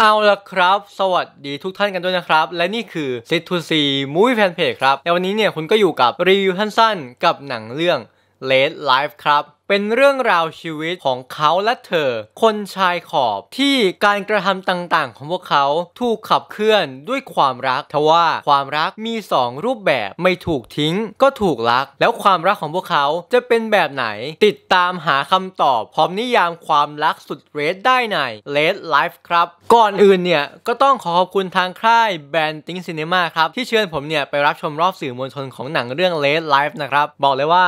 เอาละครับ สวัสดีทุกท่านกันด้วยนะครับ และนี่คือ Sit to See Movie Fan Page ครับในวันนี้เนี่ยคุณก็อยู่กับรีวิวสั้นๆกับหนังเรื่อง Late Life ครับเป็นเรื่องราวชีวิตของเขาและเธอ คนชายขอบที่การกระทำต่างๆของพวกเขาถูกขับเคลื่อนด้วยความรักทว่าความรักมี 2 รูปแบบไม่ถูกทิ้งก็ถูกรัก แล้วความรักของพวกเขาจะเป็นแบบไหน ติดตามหาคำตอบ พร้อมนิยามความรักสุดเรสได้ในเลดไลฟ์ครับ ก่อนอื่นเนี่ย ก็ต้องขอขอบคุณทางค่ายแบรนด์ติ้งซีเนมาครับที่เชิญผมเนี่ยไปรับชมรอบสื่อมวลชนของหนังเรื่องเลดไลฟ์นะครับบอกเลยว่า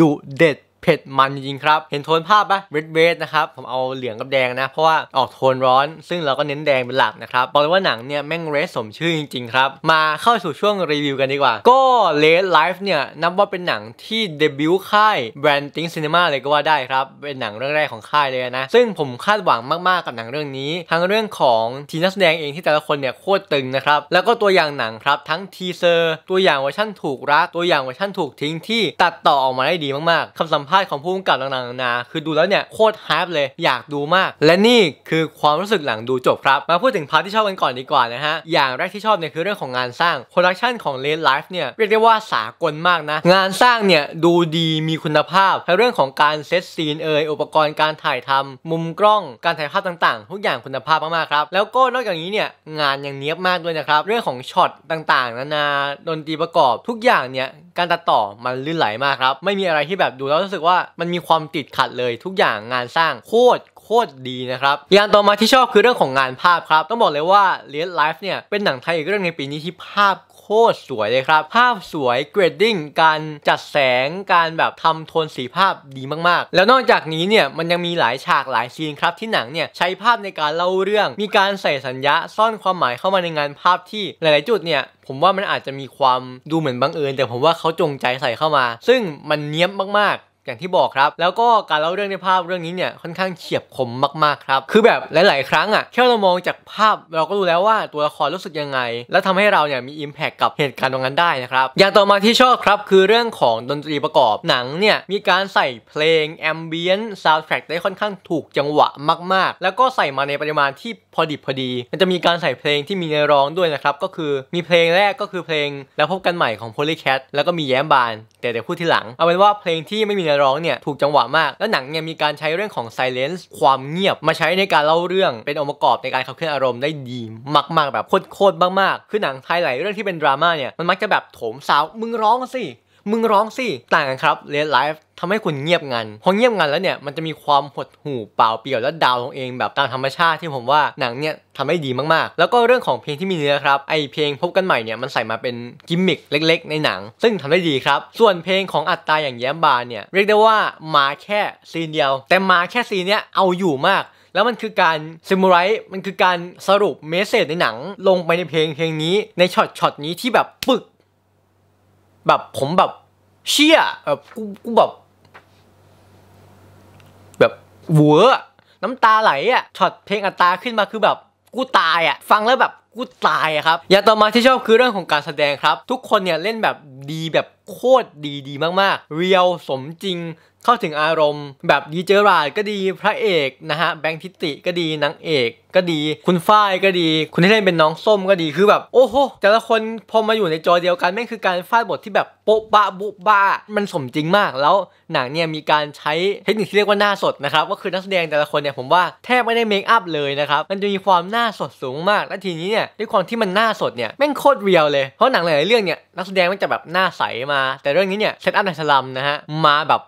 ดู Dead. เผ็ดมันจริงครับ เห็นโทนภาพปะเรดเวดนะครับ ผมเอาเหลืองกับแดงนะ เพราะว่า ออกโทนร้อน ซึ่งเราก็เน้นแดงเป็นหลักนะครับบอกเลยว่าหนังเนี่ย แม่งเรสสมชื่อจริง ๆ ครับ มาเข้าสู่ช่วงรีวิวกันดีกว่า ก็เลดไลฟ์เนี่ยนับว่าเป็นหนังที่เดบิวต์ค่ายแบรนด์ติงซีนีมาเลยก็ว่าได้ครับเป็นหนังเรื่องแรกของค่ายเลยนะ ซึ่งผมคาดหวังมากๆกับหนังเรื่องนี้ ทั้งเรื่องของทีนักแสดงเองที่แต่ละคนเนี่ยโคตรตึงนะครับแล้วก็ตัวอย่างหนังครับทั้งทีเซอร์ตัวอย่างเวอร์ชั่นถูกรักตัวอย่างเวอร์ชั่นถูกทิ้งที่ตัดต่อออกมาได้ดีมากๆคำสัมภภาษณ์ของผู้กำกับต่างๆนาคือดูแล้วเนี่ยโคตรฮาร์ปเลยอยากดูมาก และนี่คือความรู้สึกหลังดูจบครับ มาพูดถึงพาร์ทที่ชอบกันก่อนดีกว่านะฮะ อย่างแรกที่ชอบเนี่ยคือเรื่องของงานสร้างโปรดักชันของเลนไลฟ์เนี่ยเรียกได้ว่าสากลมากนะ งานสร้างเนี่ยดูดีมีคุณภาพในเรื่องของการเซตซีนเอ่ยอุปกรณ์การถ่ายทำ มุมกล้องการถ่ายภาพต่างๆ ทุกอย่างคุณภาพมากๆครับแล้วก็นอกจากนี้เนี่ยงานยังเนี้ยบมากด้วยนะครับเรื่องของช็อตต่างๆนานาดนตรีประกอบทุกอย่างเนี่ยการตัดต่อมันลื่นไหลมากครับ ไม่มีอะไรที่แบบดูแล้วรู้สึกว่า มันมีความติดขัดเลยทุกอย่างงานสร้างโคตรโคตรดีนะครับอย่างต่อมาที่ชอบคือเรื่องของงานภาพครับ ต้องบอกเลยว่าเลียสไลฟ์เนี่ย เป็นหนังไทยอีกเรื่องในปีนี้ที่ภาพโคตรสวยเลยครับ ภาพสวยเกรดดิ้งการจัดแสงการแบบทำโทนสีภาพดีมาก ๆ แล้วนอกจากนี้เนี่ย มันยังมีหลายฉากหลายซีนครับ ที่หนังเนี่ย ใช้ภาพในการเล่าเรื่อง มีการใส่สัญญาซ่อนความหมายเข้ามาในงานภาพที่หลายๆจุดเนี่ยผมว่ามันอาจจะมีความดูเหมือนบังเอิญแต่ผมว่าเขาจงใจใส่เข้ามา ซึ่งมันเนี้ยบมากอย่างที่บอกครับแล้วก็การเล่าเรื่องในภาพเรื่องนี้เนี่ย ค่อนข้างเฉียบคมมากๆ ครับ คือแบบหลายๆ ครั้งอะ่ะแค่เรามองจากภาพเราก็รู้แล้วว่าตัวละครรู้สึกยังไง และทำให้เราเนี่ยมีอิมแพคกับเหตุการณ์ตรงนั้นได้นะครับ อย่างต่อมาที่ชอบครับคือเรื่องของดนตรีประกอบหนังเนี่ย มีการใส่เพลงแอมเบียนต์ซาวด์แทร็กได้ค่อนข้างถูกจังหวะมากๆ แล้วก็ใส่มาในปริมาณที่พอดิบพอดี มันจะมีการใส่เพลงที่มีในร้องด้วยนะครับก็คือมีเพลงแรกก็คือเพลงแล้วพบกันใหม่ของ Polycat แล้วก็มีแย้มบาน แต่เดี๋ยวพูดทีหลัง เอาเป็นว่าเพลงที่ไม่มียร้องเนี่ย ถูกจังหวะมากแล้วหนังเนี่ย มีการใช้เรื่องของไซเลนซ์ความเงียบมาใช้ในการเล่าเรื่องเป็นองค์ประกอบในการขับเคลื่อนอารมณ์ได้ดี มากๆแบบโคตรๆมากๆคือหนังไทยหลายเรื่องที่เป็นดราม่าเนี่ย มันมักจะแบบโถมสาวมึงร้องสิมึงร้องสิ ต่างกันครับเลีนไลฟ์ทำให้คุณเงียบงัน พอเงียบงันแล้วเนี่ยมันจะมีความหดหู่เปล่าเปลี่ยวและดาวลงเอง แบบตามธรรมชาติที่ผมว่าหนังเนี่ยทำได้ดีมากๆ แล้วก็เรื่องของเพลงที่มีเนื้อครับไอเพลงพบกันใหม่เนี่ยมันใส่มาเป็นกิมมิคเล็ก ๆในหนัง ซึ่งทำได้ดีครับส่วนเพลงของอัตตาอย่างแย้มบานเนี่ยเรียกได้ว่ามาแค่ซีนเดียว แต่มาแค่ซีนเนี้ยเอาอยู่มาก แล้วมันคือการซิมูไรมันคือการสรุปเมสเซจในหนัง ลงไปในเพลงเพลงนี้ในช็อตช็อตนี้ที่แบบปึกแบบผมแบบเชี่ยแบบกูกูแบบ แบบเวอน้ำตาไหลอ่ะช็อตเพลงอัตราขึ้นมาคือแบบกูตายอ่ะ ฟังแล้วแบบกูตายครับอย่างต่อมาที่ชอบคือเรื่องของการแสดงครับ ทุกคนเนี่ยเล่นแบบดีแบบโคตรดีดีมากๆ เรียวสมจริงเข้าถึงอารมณ์ แบบดีเจอราดก็ดีพระเอกนะฮะ แบงค์ทิติก็ดีนางเอกก็ดี คุณฝ้ายก็ดี คุณที่เล่นเป็นน้องส้มก็ดีคือแบบ โอ้โหแต่ละคนพอมาอยู่ในจอเดียวกัน แม่งคือการฟาดบทที่แบบโป๊ะบะบุบ้า มันสมจริงมากแล้วหนังเนี่ยมีการใช้เทคนิคที่เรียกว่าหน้าสดนะครับ ก็คือนักแสดงแต่ละคนเนี่ยผมว่าแทบไม่ได้เมคอัพเลยนะครับมันจะมีความหน้าสดสูงมาก และทีนี้เนี่ยด้วยความที่มันหน้าสดเนี่ยแม่งโคตรเรียว เลยเพราะหนังหลายเรื่องเนี่ยนักแสดงมันจะแบบหน้าใสมา แต่เรื่องนี้เนี่ยเซตอัพในสลัมนะฮะมาแบบ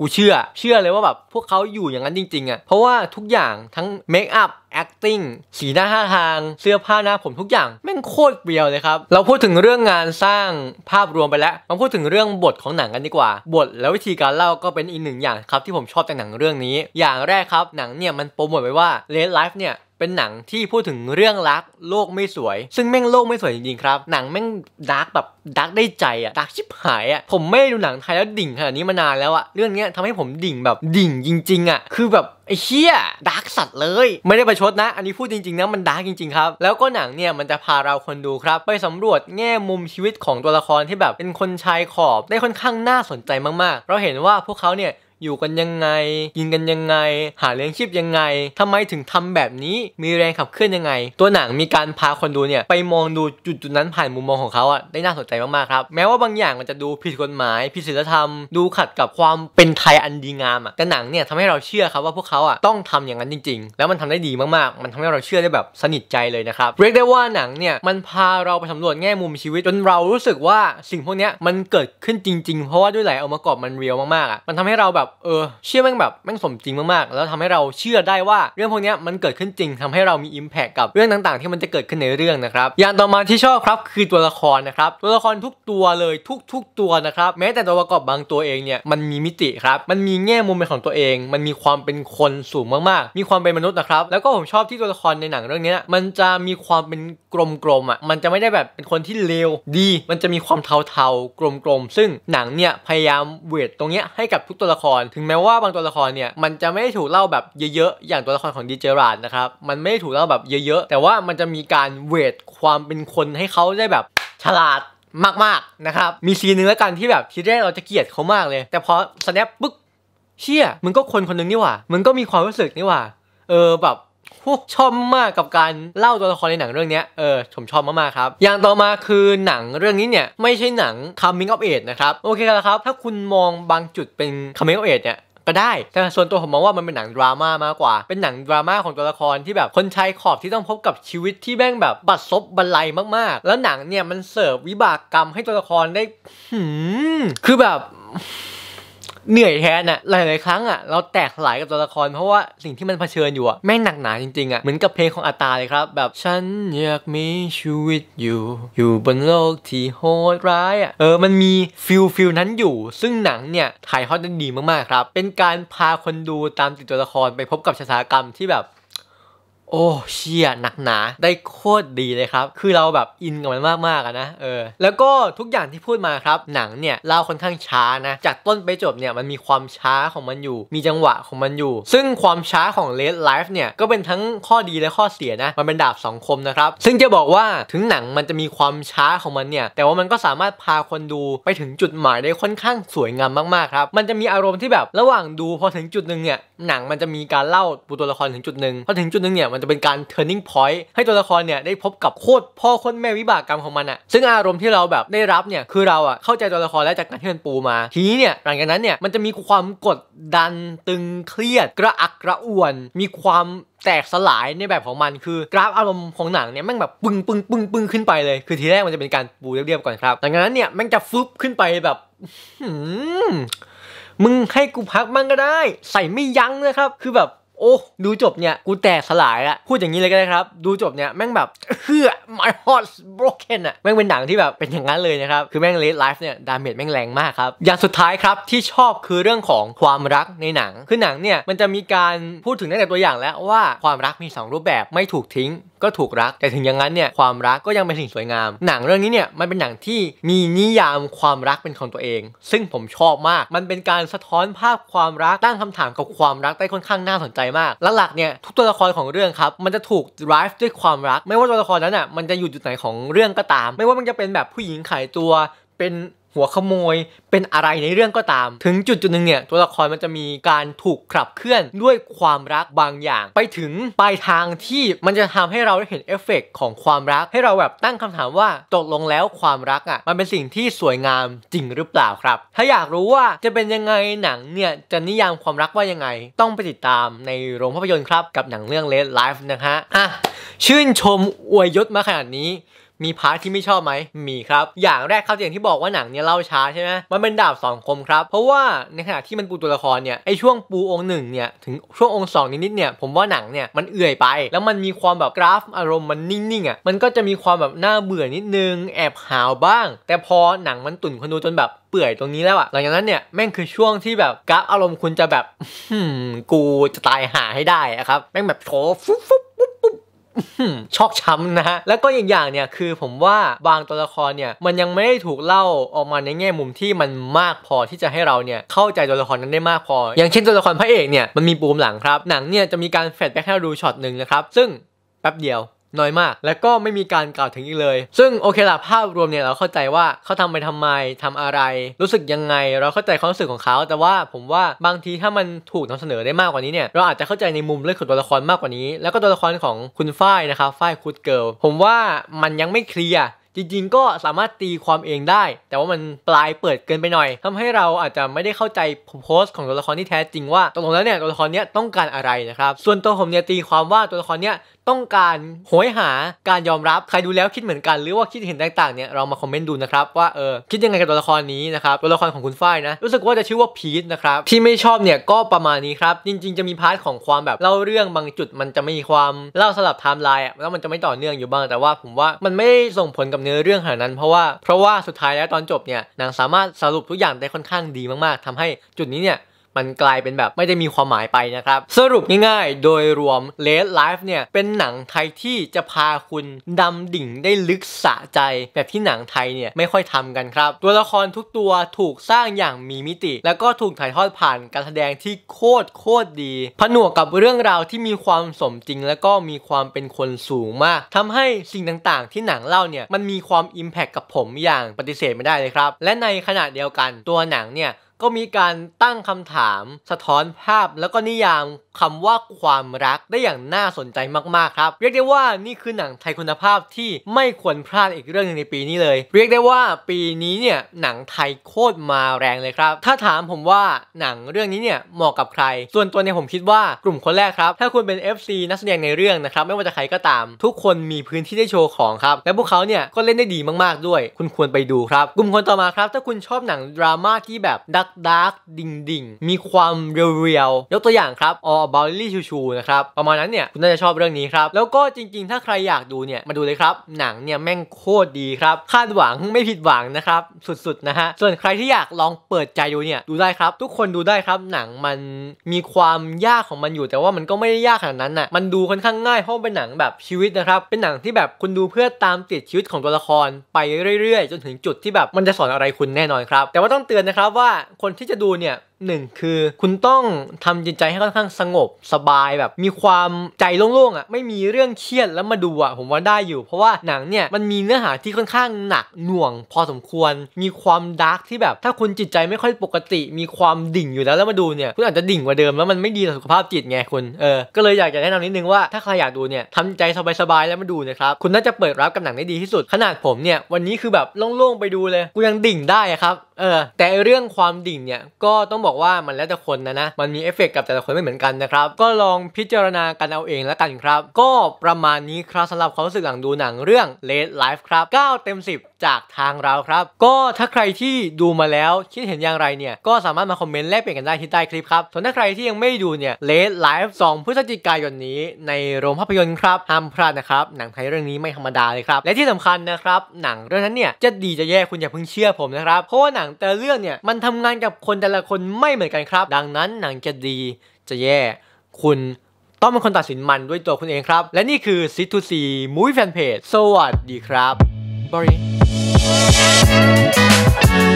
กูเชื่อ เชื่อเลยว่าแบบพวกเขาอยู่อย่างนั้นจริงๆอะ่ะเพราะว่าทุกอย่างทั้งเมคอัพ acting สีหน้าท่าทางเสื้อผ้าหน้า ผมทุกอย่างแม่งโคตรเรียวเลยครับเราพูดถึงเรื่องงานสร้างภาพรวมไปแล้วมาพูดถึงเรื่องบทของหนังกันดีกว่า บทและวิธีการเล่าก็เป็นอีกหนึ่งอย่างครับ ที่ผมชอบจากหนังเรื่องนี้ อย่างแรกครับหนังเนี่ยมันโปรโมทไว้ว่าเลดไลฟ์เนี่ยเป็นหนังที่พูดถึงเรื่องรักโลกไม่สวย ซึ่งแม่งโลกไม่สวยจริงๆครับ หนังแม่งดาร์กแบบดาร์กได้ใจอะดาร์กชิบหายอะผมไม่ดูหนังไทยแล้วดิ่งขนาดนี้มานานแล้วอะเรื่องเนี้ยทำให้ผมดิ่งแบบดิ่งจริง ๆอะคือแบบไอ้เชียดาร์กสัตว์เลย ไม่ได้ไปชดนะ อันนี้พูดจริงๆนะมันดาร์กจริงๆครับแล้วก็หนังเนี่ยมันจะพาเราคนดูครับ ไปสำรวจแง่มุมชีวิตของตัวละครที่แบบเป็นคนชายขอบได้ค่อนข้างน่าสนใจมากๆเราเห็นว่าพวกเขาเนี่ยอยู่กันยังไง กินกันยังไง หาเลี้ยงชีพยังไงทำไมถึงทำแบบนี้มีแรงขับเคลื่อนยังไง ตัวหนังมีการพาคนดูเนี่ย ไปมองดูจุดจุดนั้นผ่านมุมมองของเขาอ่ะได้น่าสนใจมากๆ ครับ แม้ว่าบางอย่างมันจะดูผิดกฎหมายผิดศีลธรรม ดูขัดกับความเป็นไทยอันดีงามอ่ะแต่หนังเนี่ยทำให้เราเชื่อครับว่าพวกเขาอ่ะต้องทำอย่างนั้นจริง ๆ แล้วมันทำได้ดีมากๆ มันทำให้เราเชื่อได้แบบสนิทใจเลยนะครับ เรียกได้ว่าหนังเนี่ยมันพาเราไปสำรวจแง่มุมชีวิตจนเรารู้สึกว่า สิ่งพวกนี้มันเกิดขึ้นจริงๆ เพราะว่าด้วยหลายองค์ประกอบมันเรียวมากๆอ่ะมันทำให้เราแบบเออเชื่อแม่งแบบแม่งสมจริงมากๆ แล้วทำให้เราเชื่อได้ว่า เรื่องพวกนี้มันเกิดขึ้นจริงทำให้เรามีอิมแพคกับเรื่องต่างๆ ที่มันจะเกิดขึ้นในเรื่องนะครับอย่างต่อมาที่ชอบครับคือตัวละครนะครับตัวละครทุกตัวเลยทุกๆ ตัวนะครับแม้แต่ตัวประกอบบางตัวเองเนี่ยมันมีมิติครับมันมีแง่มุมเป็นของตัวเอง มันมีความเป็นคนสูงมากๆ มีความเป็นมนุษย์นะครับ แล้วก็ผมชอบที่ตัวละครในหนังเรื่องนี้มันจะมีความเป็นกลมๆอ่ะมันจะไม่ได้แบบเป็นคนที่เลวดี มันจะมีความเทาๆกลมๆซึ่งหนังเนี่ยพยายามเวทตรงเนี้ยให้กับทุกตัวละครรถึงแม้ว่าบางตัวละครเนี่ยมันจะไม่ได้ถูกเล่าแบบเยอะๆ อย่างตัวละครของดีเจราดนะครับมันไม่ได้ถูกเล่าแบบเยอะๆแต่ว่ามันจะมีการเวทความเป็นคนให้เขาได้แบบฉลาดมากๆนะครับมีซีนหนึ่งแล้วกันที่แบบทีแรกเราจะเกลียดเขามากเลย แต่พอสแนปปึ๊กเชี่ยมึงก็คนคนนึงนี่หว่ามึงก็มีความรู้สึกนี่หว่า เออแบบชอบมากกับการเล่าตัวละครในหนังเรื่องนี้เออผมชอบมากๆครับ อย่างต่อมาคือหนังเรื่องนี้เนี่ย ไม่ใช่หนัง coming of age นะครับ โอเคแล้วครับ ถ้าคุณมองบางจุดเป็น coming of age เนี่ย ก็ได้ แต่ส่วนตัวผมมองว่ามันเป็นหนังดราม่ามากกว่า เป็นหนังดราม่าของตัวละครที่แบบคนชายขอบที่ต้องพบกับชีวิตที่แม่งแบบบัดซบบันไลมากๆ แล้วหนังเนี่ยมันเสิร์ฟวิบากกรรมให้ตัวละครได้คือแบบเหนื่อยแทนอะหลายหลายครั้งอะเราแตกหลายกับตัวละครเพราะว่าสิ่งที่มันเผชิญอยู่อะแม่งหนักหนาจริงๆอะเหมือนกับเพลงของอาตาเลยครับ แบบ ฉันอยากมีชีวิตอยู่อยู่บนโลกที่โหดร้ายอะเออ มันมีฟิลฟิลนั้นอยู่ ซึ่งหนังเนี่ย ถ่ายทอดได้ดีมากๆครับ เป็นการพาคนดูตามติดตัวละครไปพบกับชะตากรรมที่แบบโอ้เชี่ยหนักหนาได้โคตรดีเลยครับ คือเราแบบอินกับมันมากๆนะเออแล้วก็ทุกอย่างที่พูดมาครับ หนังเนี่ยเล่าค่อนข้างช้านะ จากต้นไปจบเนี่ย มันมีความช้าของมันอยู่ มีจังหวะของมันอยู่ ซึ่งความช้าของเลดไลฟ์เนี่ยก็เป็นทั้งข้อดีและข้อเสียนะ มันเป็นดาบสองคมนะครับ ซึ่งจะบอกว่าถึงหนังมันจะมีความช้าของมันเนี่ยแต่ว่ามันก็สามารถพาคนดูไปถึงจุดหมายได้ค่อนข้างสวยงามมากๆครับมันจะมีอารมณ์ที่แบบระหว่างดูพอถึงจุดหนึ่งเนี่ยหนังมันจะมีการเล่าูตัวละครถึงจุดหนึ่งพอถึงจุดหนึ่งเนี่ยมันมันจะเป็นการ turning point ให้ตัวละครเนี่ย ได้พบกับโคตรพ่อโคตรแม่วิบากกรรมของมันอะซึ่งอารมณ์ที่เราแบบได้รับเนี่ย คือเราอะเข้าใจตัวละครและจากการที่มันปูมา ทีนี้เนี่ยหลังจากนั้นเนี่ย มันจะมีความกดดันตึงเครียดกระอักกระอ่วน มีความแตกสลายในแบบของมันคือกราฟอารมณ์ของหนังเนี่ยแม่งแบบปึ้งปึ้งปึ้งปึ้งขึ้นไปเลย คือทีแรกมันจะเป็นการปูเรียบๆก่อนครับหลังจากนั้นเนี่ยแม่งจะฟึบขึ้นไปแบบมึงให้กูพักมัางก็ได้ ใส่ไม่ยั้งนะครับ คือแบบโอ้ดูจบเนี่ยกูแตกสลายอะพูดอย่างนี้เลยก็ได้ครับดูจบเนี่ยแม่งแบบเฮือ my heart broken อะแม่งเป็นหนังที่แบบเป็นอย่างนั้นเลยนะครับคือแม่งเลดไลฟ์เนี่ยดาเมจแม่งแรงมากครับอย่างสุดท้ายครับ ที่ชอบคือเรื่องของความรักในหนัง คือหนังเนี่ยมันจะมีการพูดถึงตั้งแต่ตัวอย่างแล้วว่าความรักมี 2 รูปแบบไม่ถูกทิ้งก็ถูกรัก แต่ถึงอย่างนั้นเนี่ยความรักก็ยังเป็นสิ่งสวยงาม หนังเรื่องนี้เนี่ยมันเป็นหนังที่มีนิยามความรักเป็นของตัวเอง ซึ่งผมชอบมาก มันเป็นการสะท้อนภาพความรักตั้งคำถามกับความรักได้ค่อนข้างน่าสนใจมากหลักๆเนี่ยทุกตัวละครของเรื่องครับมันจะถูก drive ด้วยความรักไม่ว่าตัวละครนั้นอ่ะมันจะอยู่จุดไหนของเรื่องก็ตาม ไม่ว่ามันจะเป็นแบบผู้หญิงขายตัวเป็นหัวขโมยเป็นอะไรในเรื่องก็ตาม ถึงจุดจุดหนึ่งเนี่ยตัวละครมันจะมีการถูกขับเคลื่อนด้วยความรักบางอย่าง ไปถึงปลายทางที่มันจะทำให้เราได้เห็นเอฟเฟกของความรักให้เราแบบตั้งคำถามว่าตกลงแล้วความรักอะ่ะมันเป็นสิ่งที่สวยงามจริงหรือเปล่าครับ ถ้าอยากรู้ว่าจะเป็นยังไงหนังเนี่ยจะนิยามความรักว่ายังไง ต้องไปติดตามในโรงภาพยนตร์ครับกับหนังเรื่องเลสไลฟ์นะฮะอ่ะชื่นชมอวยยศมาขนาดนี้มีพาร์ทที่ไม่ชอบไหมมีครับ อย่างแรกเขาอย่างที่บอกว่าหนังเนี่ยเล่าช้าใช่ไหมมันเป็นดาบสองคมครับ เพราะว่าในขณะที่มันปูตัวละครเนี่ยไอช่วงปูองค์หนึ่งเนี่ยถึงช่วงองค์สองนิดๆเนี่ยผมว่าหนังเนี่ย มันเอื่อยไป แล้วมันมีความแบบกราฟอารมณ์มันนิ่งๆอ่ะ มันก็จะมีความแบบน่าเบื่อนิดนึง แอบหาวบ้าง แต่พอหนังมันตุ่นคนดูจนแบบเปื่อยตรงนี้แล้วอะหลังจากนั้นเนี่ยแม่งคือช่วงที่แบบกราฟอารมณ์คุณจะแบบกูจะตายหาให้ได้อะครับ แม่งแบบโชฟ์ฟุ๊บช็อกช้ำนะฮะ แล้วก็อีกอย่างเนี่ยคือผมว่าบางตัวละครเนี่ยมันยังไม่ได้ถูกเล่าออกมาในแง่มุมที่มันมากพอที่จะให้เราเนี่ยเข้าใจ ตัวละครนั้นได้มาก พอ อย่างเช่นตัวละครพระเอกเนี่ยมันมี ปูมหลังครับ หนัง เนี่ย จะมีการ แฟลชแบ็กให้เราดูช็อตหนึ่งนะครับ ซึ่ง แป๊บเดียวน้อยมาก และก็ไม่มีการกล่าวถึงอีกเลย ซึ่งโอเคละภาพรวมเนี่ยเราเข้าใจว่าเขาทำไปทำไมทำอะไร รู้สึกยังไงเราเข้าใจความรู้สึกของเขา แต่ว่าผมว่า บางทีถ้ามันถูกนำเสนอได้มากกว่านี้เนี่ยเราอาจจะเข้าใจในมุมเรื่องของตัวละครมากกว่านี้ แล้วก็ตัวละครของคุณฝ้ายนะครับฝ้ายคุดเกิลผมว่ามันยังไม่เคลียรจริงๆก็สามารถตีความเองได้ แต่ว่ามันปลายเปิดเกินไปหน่อย ทำให้เราอาจจะไม่ได้เข้าใจโพสต์ของตัวละครที่แท้จริงว่าตกลงแล้วเนี่ยตัวละครเนี้ยต้องการอะไรนะครับส่วนตัวผมเนี่ยตีความว่าตัวละครเนี้ยต้องการโหยหาการยอมรับ ใครดูแล้วคิดเหมือนกัน หรือว่าคิดเห็นต่างๆเนี่ยเรามาคอมเมนต์ดูนะครับว่าเออคิดยังไงกับตัวละครนี้นะครับตัวละครของคุณฝ้ายนะรู้สึกว่าจะชื่อว่าพีทนะครับที่ไม่ชอบเนี่ยก็ประมาณนี้ครับ จริง ๆ จะมีพาร์ทของความแบบเล่าเรื่องบางจุดมันจะไม่มีความเล่าสลับไทม์ไลน์แล้วมันจะไม่ต่อเนื่องอยู่บ้าง แต่ว่าผมว่ามันไม่ส่งผลกับเนนื้อเรื่องขนาดนั้นเพราะว่าเพราะว่าสุดท้ายแล้วตอนจบเนี่ยนางสามารถสรุปทุกอย่างได้ค่อนข้างดีมากๆ ทำให้จุดนี้เนี่ยมันกลายเป็นแบบไม่ได้มีความหมายไปนะครับสรุปง่ายๆโดยรวม Late Life เนี่ยเป็นหนังไทยที่จะพาคุณ ดำดิ่งได้ลึกสะใจ แบบที่หนังไทยเนี่ยไม่ค่อยทำกันครับ ตัวละครทุกตัวถูกสร้างอย่างมีมิติ แล้วก็ถูกถ่ายทอดผ่านการแสดงที่โคตรโคตรดี ผนวกกับเรื่องราวที่มีความสมจริง แล้วก็มีความเป็นคนสูงมาก ทำให้สิ่งต่างๆที่หนังเล่าเนี่ยมันมีความอิมแพคกับผมอย่างปฏิเสธไม่ได้เลยครับและในขณะเดียวกันตัวหนังเนี่ยก็มีการตั้งคำถามสะท้อนภาพแล้วก็นิยามคำว่าความรักได้อย่างน่าสนใจมากๆ ครับ เรียกได้ว่านี่คือหนังไทยคุณภาพที่ไม่ควรพลาดอีกเรื่องนึงในปีนี้เลย เรียกได้ว่าปีนี้เนี่ยหนังไทยโคตรมาแรงเลยครับ ถ้าถามผมว่าหนังเรื่องนี้เนี่ยเหมาะกับใคร ส่วนตัวเนี่ยผมคิดว่ากลุ่มคนแรกครับ ถ้าคุณเป็น FC นักแสดงในเรื่องนะครับไม่ว่าจะใครก็ตาม ทุกคนมีพื้นที่ได้โชว์ของครับและพวกเขาเนี่ยก็เล่นได้ดีมาก ๆ ด้วย คุณควรไปดูครับ กลุ่มคนต่อมาครับ ถ้าคุณชอบหนังดราม่าที่แบบดักดกดักดิ่งดิ่งมีความเรียวียกตัวอย่างครับออบอลลี่ชูชูนะครับ ประมาณนั้นเนี่ยคุณน่าจะชอบเรื่องนี้ครับ แล้วก็จริงๆ ถ้าใครอยากดูเนี่ยมาดูเลยครับ หนังเนี่ยแม่งโคตรดีครับ คาดหวังไม่ผิดหวังนะครับสุดๆ นะฮะ ส่วนใครที่อยากลองเปิดใจดูเนี่ยดูได้ครับ ทุกคนดูได้ครับหนังมันมีความยากของมันอยู่ แต่ว่ามันก็ไม่ได้ยากขนาดนั้นน่ะ มันดูค่อนข้างง่ายเพราะเป็นหนังแบบชีวิตนะครับ เป็นหนังที่แบบคุณดูเพื่อตามติดชีวิตของตัวละครไปเรื่อยๆ จนถึงจุดที่แบบมันจะสอนอะไรคุณแน่นอนครับแต่ว่าต้องเตือนนะครับว่าคนที่จะดูเนี่ยหนึ่งคือคุณต้องทำจิตใจให้ค่อนข้างสงบสบายแบบมีความใจโล่ง ๆ อ่ะ ไม่มีเรื่องเครียดแล้วมาดูอ่ะ ผมว่าได้อยู่เพราะว่าหนังเนี่ยมันมีเนื้อหาที่ค่อนข้างหนักหน่วง พอสมควรมีความดาร์กที่แบบ ถ้าคุณจิตใจไม่ค่อยปกติ มีความดิ่งอยู่แล้วแล้วมาดูเนี่ย คุณอาจจะดิ่งกว่าเดิมแล้วมันไม่ดีต่อสุขภาพจิตไงคุณเออก็เลยอยากจะแนะนำนิดนึงว่า ถ้าใครอยากดูเนี่ยทำใจสบายๆแล้วมาดูนะครับคุณน่าจะเปิดรับกับหนังได้ดีที่สุด ขนาดผมเนี่ยวันนี้คือแบบโล่งๆไปดูเลยกูยังดิ่งได้ครับเออแต่เรื่องความดิ่งเนี่ยก็ต้องบบอกว่ามันแล้วแต่คนนะนะ มันมีเอฟเฟกกับแต่ละคนไม่เหมือนกันนะครับ ก็ลองพิจารณากันเอาเองแล้วกันครับ ก็ประมาณนี้ครับสำหรับความรู้สึกหลังดูหนังเรื่อง Late Life ครับ9เต็ม 10จากทางเราครับ ก็ถ้าใครที่ดูมาแล้วคิดเห็นอย่างไรเนี่ยก็สามารถมาคอมเมนต์แลกเปลี่ยนกันได้ที่ใต้คลิปครับส่วนถ้าใครที่ยังไม่ดูเนี่ยเลสไลฟ์สองพฤศจิกายนนี้ในโรงภาพยนตร์ครับห้ามพลาดนะครับหนังไทยเรื่องนี้ไม่ธรรมดาเลยครับ และที่สำคัญนะครับ หนังเรื่องนั้นเนี่ยจะดีจะแย่คุณอย่าเพิ่งเชื่อผมนะครับเพราะว่าหนังแต่เรื่องเนี่ยมันทำงานกับคนแต่ละคนไม่เหมือนกันครับ ดังนั้นหนังจะดีจะแย่คุณต้องเป็นคนตัดสินมันด้วยตัวคุณเองครับ และนี่คือ c 2 c Movie Fanpage สวัสดีครับบาย Thank you.